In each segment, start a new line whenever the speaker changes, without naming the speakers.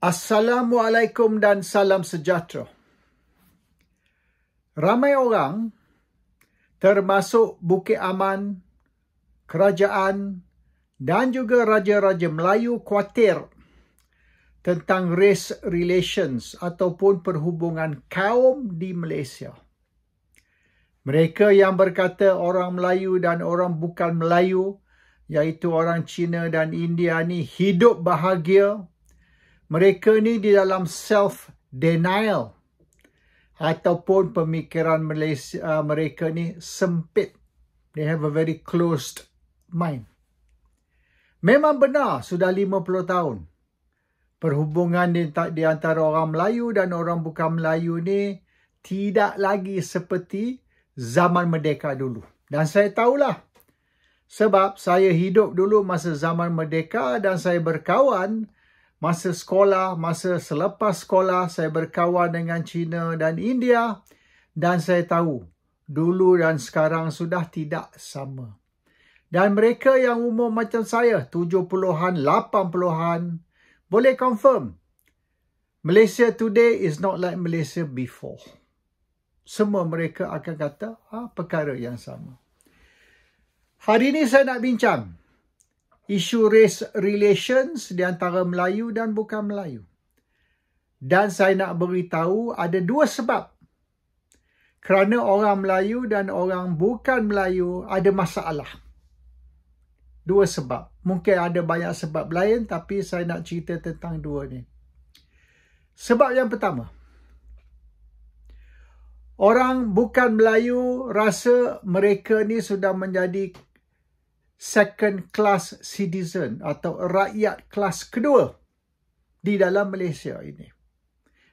Assalamualaikum dan salam sejahtera. Ramai orang termasuk Bukit Aman, kerajaan dan juga raja-raja Melayu kuatir tentang race relations ataupun perhubungan kaum di Malaysia. Mereka yang berkata orang Melayu dan orang bukan Melayu iaitu orang Cina dan India ni hidup bahagia mereka ni di dalam self denial ataupun pemikiran Malaysia, uh, mereka ni sempit. They have a very closed mind. Memang benar sudah 50 tahun perhubungan di, di antara orang Melayu dan orang bukan Melayu ni tidak lagi seperti zaman merdeka dulu. Dan saya tahulah sebab saya hidup dulu masa zaman merdeka dan saya berkawan masa sekolah, masa selepas sekolah saya berkawan dengan China dan India dan saya tahu dulu dan sekarang sudah tidak sama. Dan mereka yang umur macam saya, 70-an, 80-an, boleh confirm Malaysia today is not like Malaysia before. Semua mereka akan kata ah, perkara yang sama. Hari ini saya nak bincang isu race relations di antara Melayu dan bukan Melayu. Dan saya nak beritahu ada dua sebab. Kerana orang Melayu dan orang bukan Melayu ada masalah. Dua sebab. Mungkin ada banyak sebab lain tapi saya nak cerita tentang dua ni. Sebab yang pertama. Orang bukan Melayu rasa mereka ni sudah menjadi second class citizen atau rakyat kelas kedua di dalam Malaysia ini.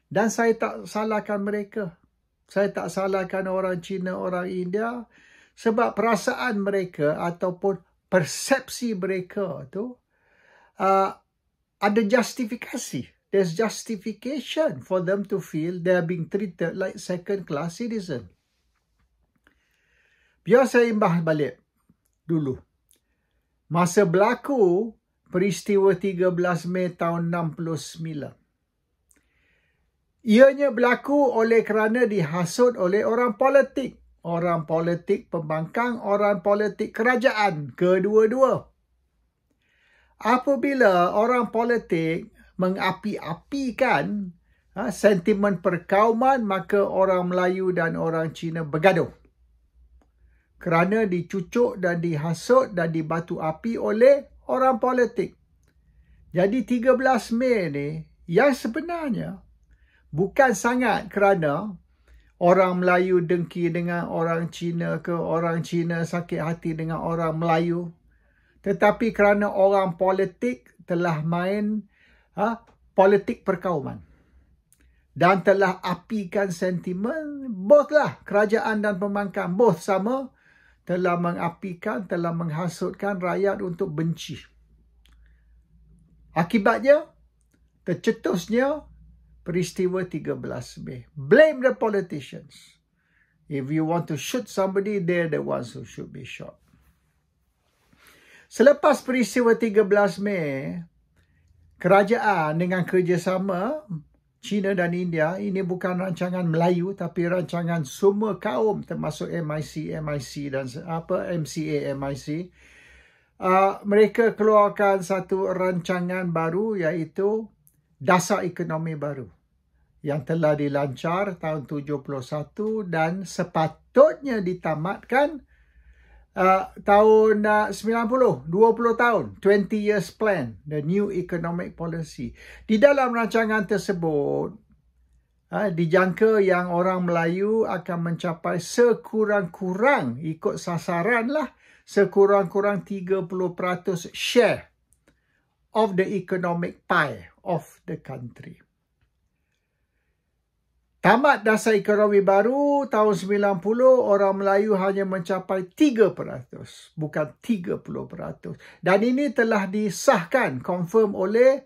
Dan saya tak salahkan mereka. Saya tak salahkan orang Cina, orang India sebab perasaan mereka ataupun persepsi mereka tu uh, ada justifikasi. There's justification for them to feel they are being treated like second class citizen. Biar saya imbah balik dulu masa berlaku peristiwa 13 Mei tahun 69. Ianya berlaku oleh kerana dihasut oleh orang politik. Orang politik pembangkang, orang politik kerajaan, kedua-dua. Apabila orang politik mengapi-apikan ha, sentimen perkauman, maka orang Melayu dan orang Cina bergaduh kerana dicucuk dan dihasut dan dibatu api oleh orang politik. Jadi 13 Mei ni yang sebenarnya bukan sangat kerana orang Melayu dengki dengan orang Cina ke orang Cina sakit hati dengan orang Melayu tetapi kerana orang politik telah main ha, politik perkauman dan telah apikan sentimen both lah kerajaan dan pembangkang both sama telah mengapikan, telah menghasutkan rakyat untuk benci. Akibatnya, tercetusnya peristiwa 13 Mei. Blame the politicians. If you want to shoot somebody, they're the ones who should be shot. Selepas peristiwa 13 Mei, kerajaan dengan kerjasama China dan India ini bukan rancangan Melayu tapi rancangan semua kaum termasuk MIC, MIC dan apa MCA, MIC. Uh, ah, mereka keluarkan satu rancangan baru iaitu dasar ekonomi baru yang telah dilancar tahun 71 dan sepatutnya ditamatkan uh, tahun uh, 90, 20 tahun, 20 years plan, the new economic policy. Di dalam rancangan tersebut, uh, dijangka yang orang Melayu akan mencapai sekurang-kurang ikut sasaran lah, sekurang-kurang 30% share of the economic pie of the country. Tamat dasar ekonomi baru tahun 90 orang Melayu hanya mencapai 3% bukan 30%. Dan ini telah disahkan confirm oleh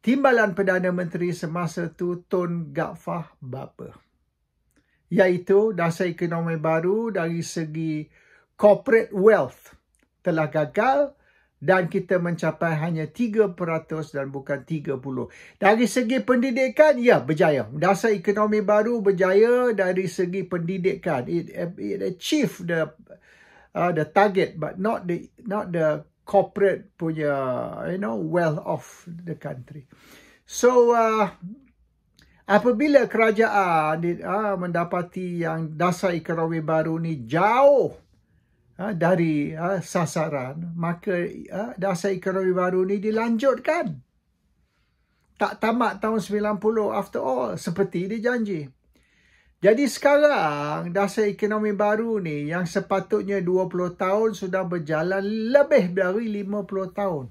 Timbalan Perdana Menteri semasa itu Tun Gafah Bapa. Iaitu dasar ekonomi baru dari segi corporate wealth telah gagal dan kita mencapai hanya 3% dan bukan 30%. Dari segi pendidikan, ya berjaya. Dasar ekonomi baru berjaya dari segi pendidikan. It, it achieve the uh, the target but not the not the corporate punya you know wealth of the country. So uh, apabila kerajaan uh, mendapati yang dasar ekonomi baru ni jauh Ha, dari ha, sasaran, maka ha, dasar ekonomi baru ni dilanjutkan. Tak tamat tahun 90 after all seperti dia janji. Jadi sekarang dasar ekonomi baru ni yang sepatutnya 20 tahun sudah berjalan lebih dari 50 tahun.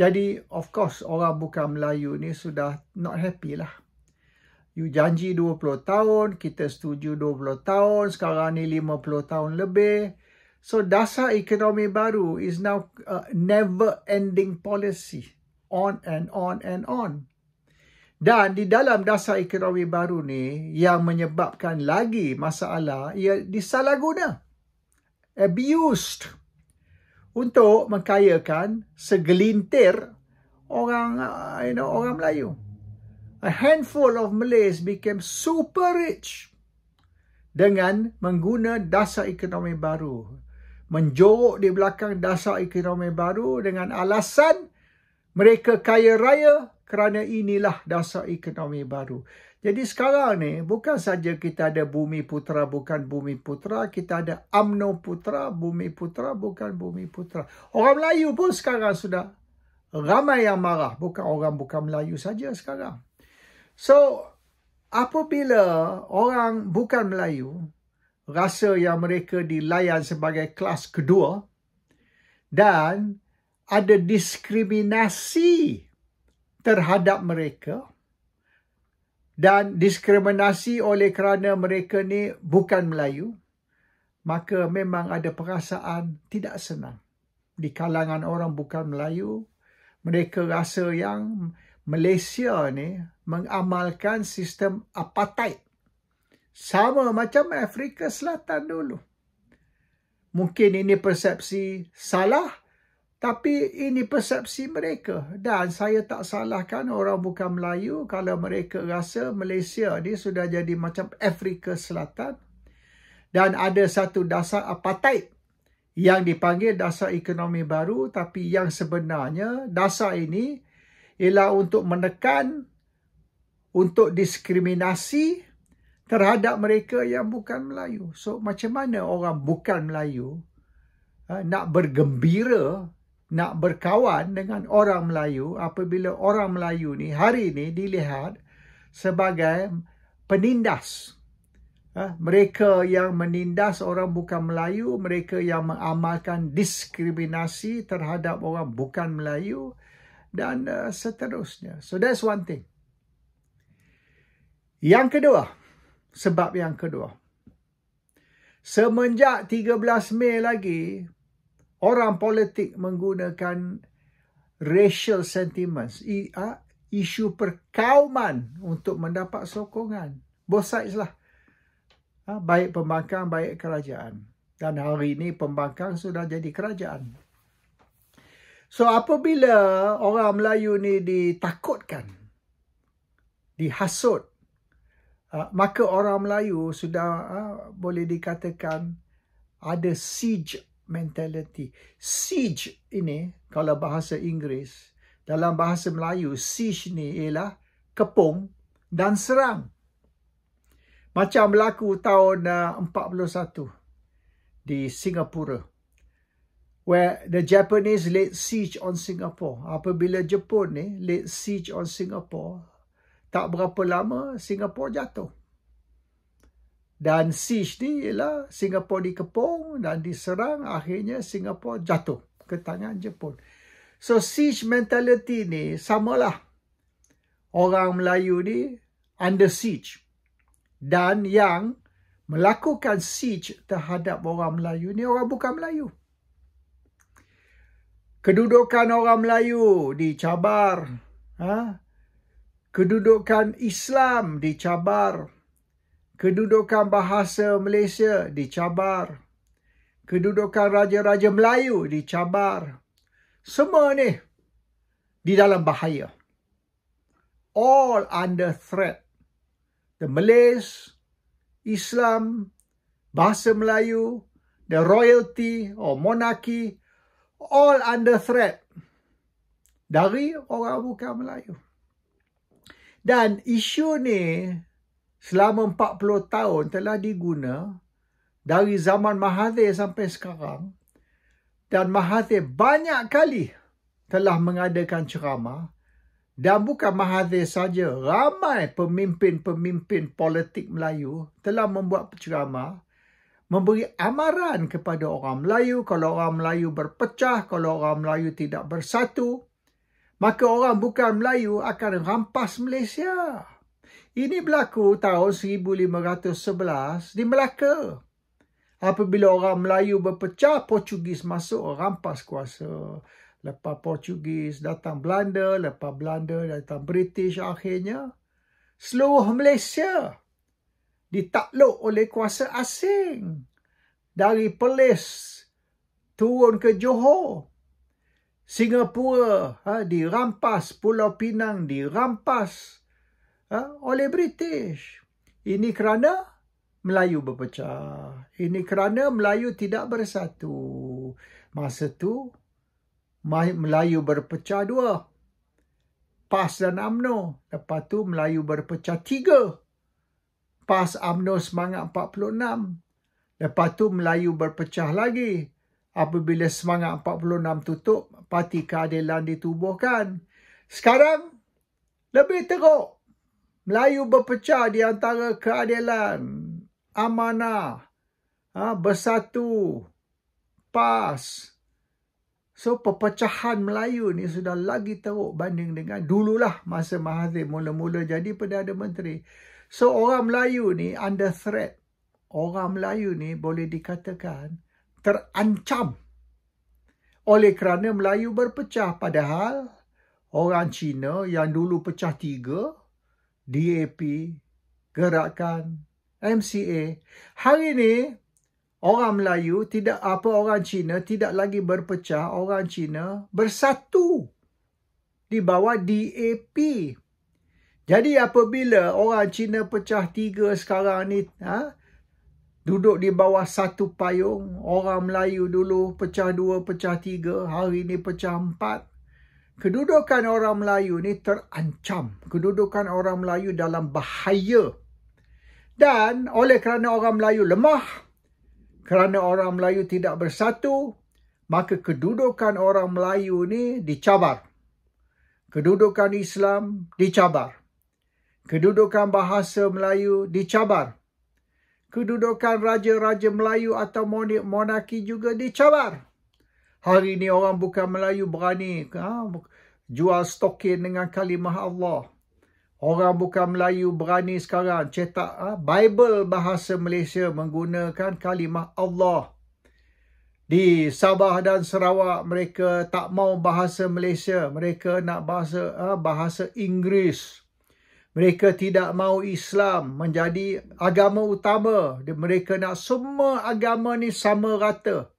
Jadi of course orang bukan Melayu ni sudah not happy lah. You janji 20 tahun, kita setuju 20 tahun, sekarang ni 50 tahun lebih. So dasar ekonomi baru is now a uh, never ending policy on and on and on. Dan di dalam dasar ekonomi baru ni yang menyebabkan lagi masalah ia disalahguna. Abused. Untuk mengkayakan segelintir orang uh, you know orang Melayu. A handful of Malays became super rich dengan menggunakan dasar ekonomi baru menjorok di belakang dasar ekonomi baru dengan alasan mereka kaya raya kerana inilah dasar ekonomi baru. Jadi sekarang ni bukan saja kita ada bumi putra bukan bumi putra, kita ada amno putra, bumi putra bukan bumi putra. Orang Melayu pun sekarang sudah ramai yang marah, bukan orang bukan Melayu saja sekarang. So apabila orang bukan Melayu rasa yang mereka dilayan sebagai kelas kedua dan ada diskriminasi terhadap mereka dan diskriminasi oleh kerana mereka ni bukan Melayu maka memang ada perasaan tidak senang di kalangan orang bukan Melayu mereka rasa yang Malaysia ni mengamalkan sistem apartheid sama macam Afrika Selatan dulu. Mungkin ini persepsi salah, tapi ini persepsi mereka. Dan saya tak salahkan orang bukan Melayu kalau mereka rasa Malaysia ni sudah jadi macam Afrika Selatan. Dan ada satu dasar apartheid yang dipanggil dasar ekonomi baru tapi yang sebenarnya dasar ini ialah untuk menekan untuk diskriminasi terhadap mereka yang bukan Melayu. So macam mana orang bukan Melayu ha, nak bergembira, nak berkawan dengan orang Melayu apabila orang Melayu ni hari ini dilihat sebagai penindas. Ha, mereka yang menindas orang bukan Melayu, mereka yang mengamalkan diskriminasi terhadap orang bukan Melayu dan uh, seterusnya. So that's one thing. Yang kedua, sebab yang kedua. Semenjak 13 Mei lagi, orang politik menggunakan racial sentiments, isu perkauman untuk mendapat sokongan. Both sides lah. Ha, baik pembangkang, baik kerajaan. Dan hari ini pembangkang sudah jadi kerajaan. So apabila orang Melayu ni ditakutkan, dihasut, Ah, maka orang Melayu sudah uh, boleh dikatakan ada siege mentality. Siege ini kalau bahasa Inggeris dalam bahasa Melayu siege ni ialah kepung dan serang. Macam berlaku tahun ah, uh, 41 di Singapura where the Japanese laid siege on Singapore. Apabila Jepun ni laid siege on Singapore tak berapa lama Singapura jatuh. Dan siege ni ialah Singapura dikepung dan diserang akhirnya Singapura jatuh ke tangan Jepun. So siege mentality ni samalah orang Melayu ni under siege. Dan yang melakukan siege terhadap orang Melayu ni orang bukan Melayu. Kedudukan orang Melayu dicabar. Ha? kedudukan Islam dicabar, kedudukan bahasa Malaysia dicabar, kedudukan raja-raja Melayu dicabar. Semua ni di dalam bahaya. All under threat. The Malays, Islam, bahasa Melayu, the royalty or monarchy, all under threat dari orang bukan Melayu. Dan isu ni selama 40 tahun telah diguna dari zaman Mahathir sampai sekarang. Dan Mahathir banyak kali telah mengadakan ceramah. Dan bukan Mahathir saja, ramai pemimpin-pemimpin politik Melayu telah membuat ceramah memberi amaran kepada orang Melayu kalau orang Melayu berpecah, kalau orang Melayu tidak bersatu, maka orang bukan Melayu akan rampas Malaysia. Ini berlaku tahun 1511 di Melaka. Apabila orang Melayu berpecah, Portugis masuk rampas kuasa. Lepas Portugis datang Belanda, lepas Belanda datang British akhirnya. Seluruh Malaysia ditakluk oleh kuasa asing. Dari Perlis turun ke Johor, Singapura ha, dirampas, Pulau Pinang dirampas ha, oleh British. Ini kerana Melayu berpecah. Ini kerana Melayu tidak bersatu. Masa tu Melayu berpecah dua. PAS dan AMNO. Lepas tu Melayu berpecah tiga. PAS AMNO Semangat 46. Lepas tu Melayu berpecah lagi apabila semangat 46 tutup, parti keadilan ditubuhkan. Sekarang, lebih teruk. Melayu berpecah di antara keadilan, amanah, ha, bersatu, PAS. So, perpecahan Melayu ni sudah lagi teruk banding dengan dululah masa Mahathir mula-mula jadi Perdana Menteri. So, orang Melayu ni under threat. Orang Melayu ni boleh dikatakan terancam oleh kerana Melayu berpecah padahal orang Cina yang dulu pecah tiga, DAP, Gerakan, MCA, hari ini orang Melayu tidak apa orang Cina tidak lagi berpecah, orang Cina bersatu di bawah DAP. Jadi apabila orang Cina pecah tiga sekarang ni, ha, duduk di bawah satu payung. Orang Melayu dulu pecah dua, pecah tiga. Hari ini pecah empat. Kedudukan orang Melayu ni terancam. Kedudukan orang Melayu dalam bahaya. Dan oleh kerana orang Melayu lemah, kerana orang Melayu tidak bersatu, maka kedudukan orang Melayu ni dicabar. Kedudukan Islam dicabar. Kedudukan bahasa Melayu dicabar kedudukan raja-raja Melayu atau monarki juga dicabar. Hari ini orang bukan Melayu berani ha, jual stokin dengan kalimah Allah. Orang bukan Melayu berani sekarang cetak ha, Bible bahasa Malaysia menggunakan kalimah Allah. Di Sabah dan Sarawak mereka tak mau bahasa Malaysia, mereka nak bahasa ha, bahasa Inggeris. Mereka tidak mahu Islam menjadi agama utama. Mereka nak semua agama ni sama rata.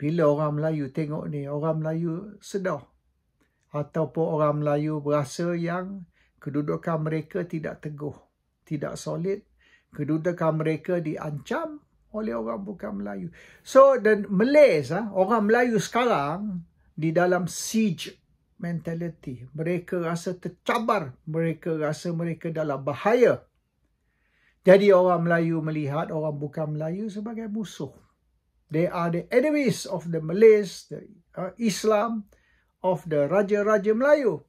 Bila orang Melayu tengok ni, orang Melayu sedar. Ataupun orang Melayu berasa yang kedudukan mereka tidak teguh, tidak solid. Kedudukan mereka diancam oleh orang bukan Melayu. So, dan Malaysia, ah, orang Melayu sekarang di dalam siege mentality. Mereka rasa tercabar. Mereka rasa mereka dalam bahaya. Jadi orang Melayu melihat orang bukan Melayu sebagai musuh. They are the enemies of the Malays, the uh, Islam, of the Raja-Raja Melayu.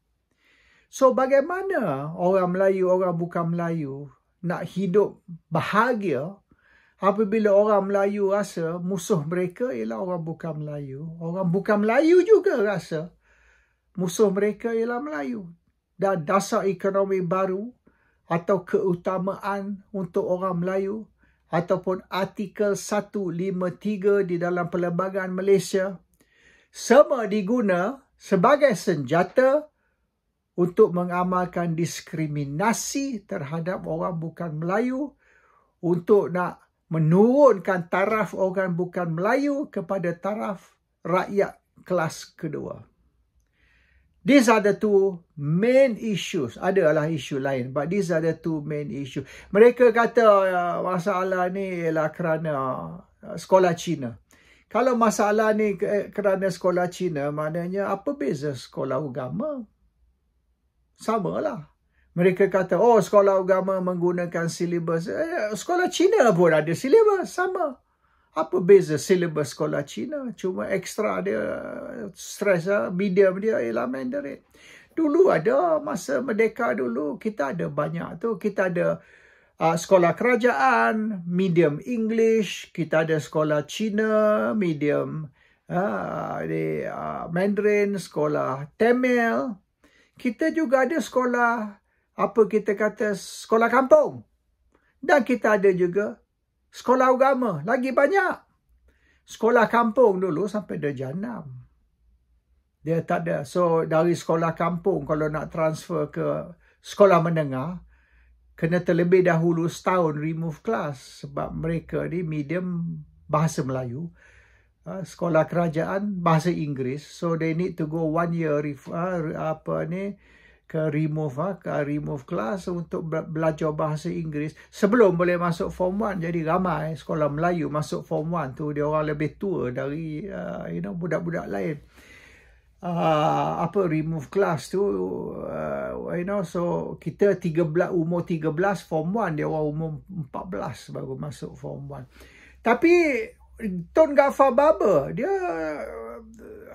So bagaimana orang Melayu, orang bukan Melayu nak hidup bahagia apabila orang Melayu rasa musuh mereka ialah orang bukan Melayu. Orang bukan Melayu juga rasa musuh mereka ialah Melayu. Dan dasar ekonomi baru atau keutamaan untuk orang Melayu ataupun artikel 153 di dalam Perlembagaan Malaysia semua diguna sebagai senjata untuk mengamalkan diskriminasi terhadap orang bukan Melayu untuk nak menurunkan taraf orang bukan Melayu kepada taraf rakyat kelas kedua. These are the two main issues. Ada lah isu lain. But these are the two main issues. Mereka kata uh, masalah ni ialah kerana uh, sekolah China. Kalau masalah ni kerana sekolah China, maknanya apa beza sekolah agama? Sama lah. Mereka kata, oh sekolah agama menggunakan silibus. Eh, sekolah China pun ada silibus. Sama apa beza syllabus sekolah Cina cuma ekstra dia stress lah medium dia eh, ialah Mandarin dulu ada masa merdeka dulu kita ada banyak tu kita ada uh, sekolah kerajaan medium English kita ada sekolah Cina medium uh, ah, di, uh, ah, Mandarin sekolah Tamil kita juga ada sekolah apa kita kata sekolah kampung dan kita ada juga sekolah agama lagi banyak. Sekolah kampung dulu sampai darjah 6. Dia tak ada. So dari sekolah kampung kalau nak transfer ke sekolah menengah kena terlebih dahulu setahun remove class sebab mereka ni medium bahasa Melayu. Ah, sekolah kerajaan bahasa Inggeris. So they need to go one year ref, ah, apa ni uh, ke remove ah, ke remove class untuk belajar bahasa Inggeris sebelum boleh masuk form 1 jadi ramai sekolah Melayu masuk form 1 tu dia orang lebih tua dari uh, you know budak-budak lain uh, apa remove class tu uh, you know so kita tiga belas umur tiga belas form One dia orang umur belas baru masuk form One tapi Tun Gafar Baba dia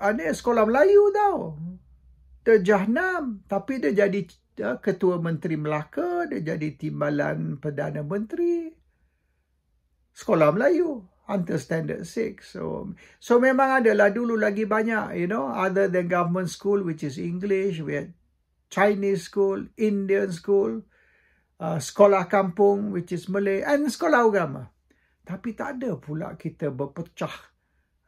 ane sekolah Melayu tau terjahnam tapi dia jadi ya, ketua menteri Melaka dia jadi timbalan perdana menteri sekolah Melayu under standard 6 so so memang adalah dulu lagi banyak you know other than government school which is English we had Chinese school Indian school uh, sekolah kampung which is Malay and sekolah agama tapi tak ada pula kita berpecah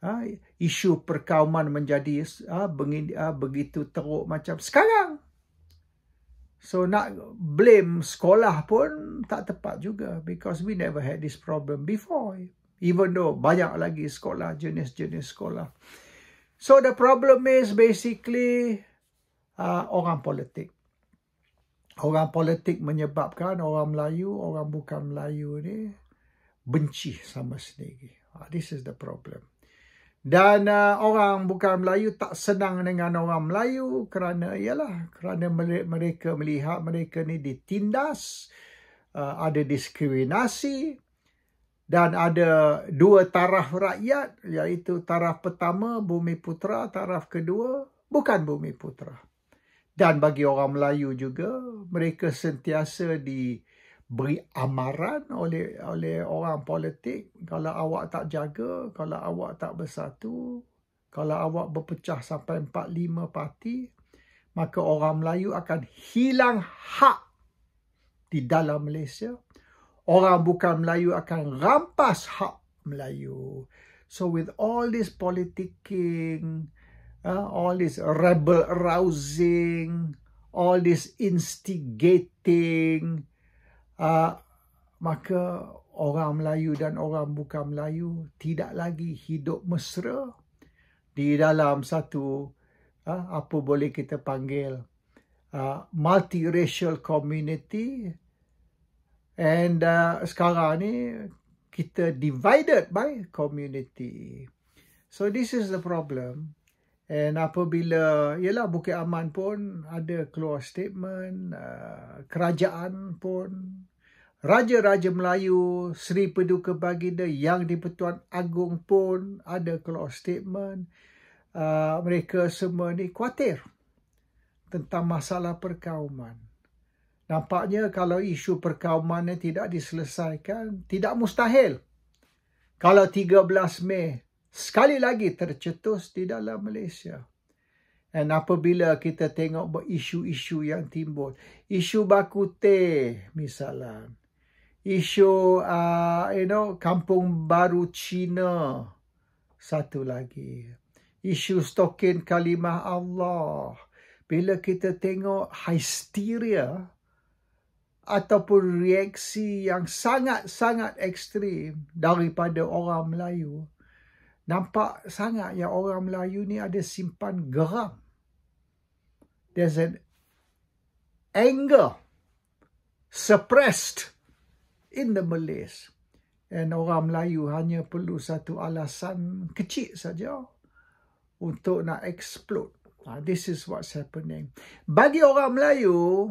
ha, isu perkauman menjadi ha, ha, begitu teruk macam sekarang. So nak blame sekolah pun tak tepat juga because we never had this problem before. Even though banyak lagi sekolah, jenis-jenis sekolah. So the problem is basically uh, orang politik. Orang politik menyebabkan orang Melayu, orang bukan Melayu ni benci sama sendiri. Uh, this is the problem. Dan uh, orang bukan Melayu tak senang dengan orang Melayu kerana ialah kerana mereka melihat mereka ni ditindas, uh, ada diskriminasi dan ada dua taraf rakyat iaitu taraf pertama bumi putra, taraf kedua bukan bumi putra. Dan bagi orang Melayu juga mereka sentiasa di beri amaran oleh oleh orang politik kalau awak tak jaga kalau awak tak bersatu kalau awak berpecah sampai 4 5 parti maka orang Melayu akan hilang hak di dalam Malaysia orang bukan Melayu akan rampas hak Melayu so with all this politicking uh, all this rebel rousing all this instigating uh, maka orang Melayu dan orang bukan Melayu tidak lagi hidup mesra di dalam satu uh, apa boleh kita panggil uh, multiracial community and uh, sekarang ni kita divided by community so this is the problem And apabila, yelah Bukit Aman pun ada keluar statement, uh, kerajaan pun, Raja-Raja Melayu, Seri Paduka Baginda, Yang di-Pertuan Agong pun ada keluar statement. Uh, mereka semua ni khawatir tentang masalah perkauman. Nampaknya kalau isu perkaumannya tidak diselesaikan, tidak mustahil. Kalau 13 Mei sekali lagi tercetus di dalam Malaysia. Dan apabila kita tengok isu-isu yang timbul, isu baku teh misalnya, isu uh, you know kampung baru Cina satu lagi, isu stokin kalimah Allah. Bila kita tengok hysteria ataupun reaksi yang sangat-sangat ekstrim daripada orang Melayu, nampak sangat yang orang Melayu ni ada simpan geram. There's an anger suppressed in the Malays. And orang Melayu hanya perlu satu alasan kecil saja untuk nak explode. Ah, this is what's happening. Bagi orang Melayu,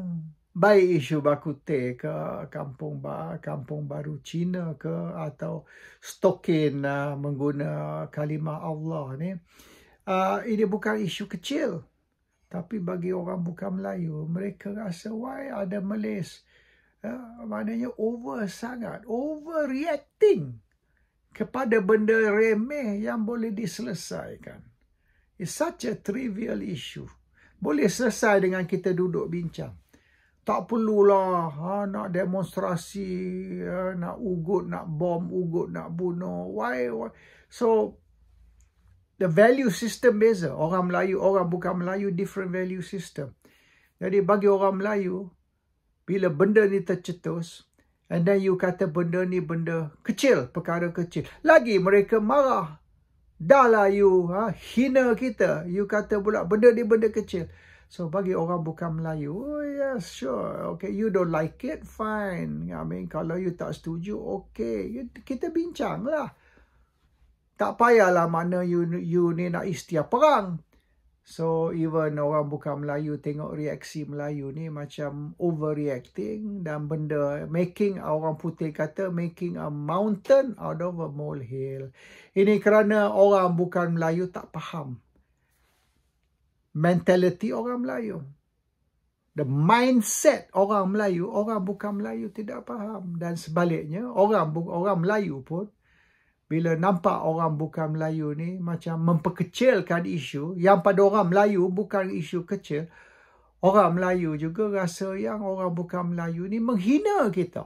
E bai isu baku te ke kampung ba kampung baru Cina ke atau stokin uh, mengguna kalimah Allah ni uh, ini bukan isu kecil tapi bagi orang bukan Melayu mereka rasa why ada melis uh, maknanya over sangat overreacting kepada benda remeh yang boleh diselesaikan it's e such a trivial issue boleh selesai dengan kita duduk bincang tak perlulah ha, nak demonstrasi, uh, nak ugut, nak bom, ugut, nak bunuh. Why, why? So, the value system beza. Orang Melayu, orang bukan Melayu, different value system. Jadi bagi orang Melayu, bila benda ni tercetus, and then you kata benda ni benda kecil, perkara kecil. Lagi mereka marah. Dahlah you ha, hina kita. You kata pula benda ni benda kecil. So bagi orang bukan Melayu, oh, yes, sure. Okay, you don't like it, fine. I mean, kalau you tak setuju, okay. Kita bincang lah. Tak payahlah mana you, you ni nak istiar perang. So even orang bukan Melayu tengok reaksi Melayu ni macam overreacting dan benda making orang putih kata making a mountain out of a molehill. Ini kerana orang bukan Melayu tak faham Mentality orang Melayu. The mindset orang Melayu, orang bukan Melayu tidak faham. Dan sebaliknya, orang orang Melayu pun bila nampak orang bukan Melayu ni macam memperkecilkan isu yang pada orang Melayu bukan isu kecil. Orang Melayu juga rasa yang orang bukan Melayu ni menghina kita.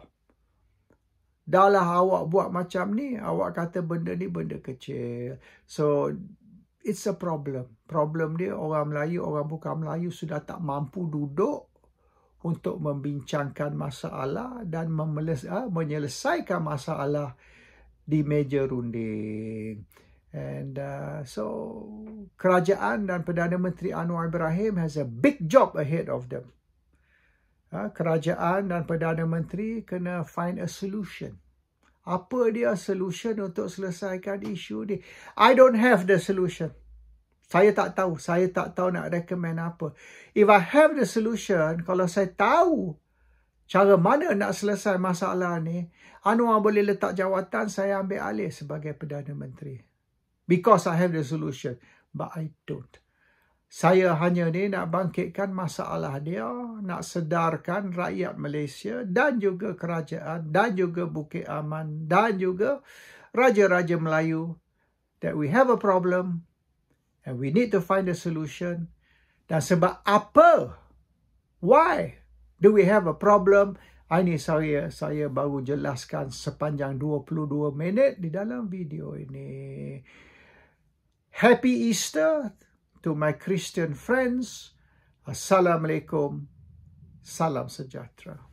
Dahlah awak buat macam ni, awak kata benda ni benda kecil. So, it's a problem. Problem dia orang Melayu, orang bukan Melayu sudah tak mampu duduk untuk membincangkan masalah dan ah, menyelesaikan masalah di meja runding. And uh, so kerajaan dan Perdana Menteri Anwar Ibrahim has a big job ahead of them. Ha, kerajaan dan Perdana Menteri kena find a solution apa dia solution untuk selesaikan isu ni. I don't have the solution. Saya tak tahu. Saya tak tahu nak recommend apa. If I have the solution, kalau saya tahu cara mana nak selesai masalah ni, Anwar boleh letak jawatan, saya ambil alih sebagai Perdana Menteri. Because I have the solution. But I don't saya hanya ni nak bangkitkan masalah dia, nak sedarkan rakyat Malaysia dan juga kerajaan dan juga Bukit Aman dan juga raja-raja Melayu that we have a problem and we need to find a solution. Dan sebab apa? Why do we have a problem? Ini saya saya baru jelaskan sepanjang 22 minit di dalam video ini. Happy Easter to my Christian friends, assalamualaikum, salam sejahtera.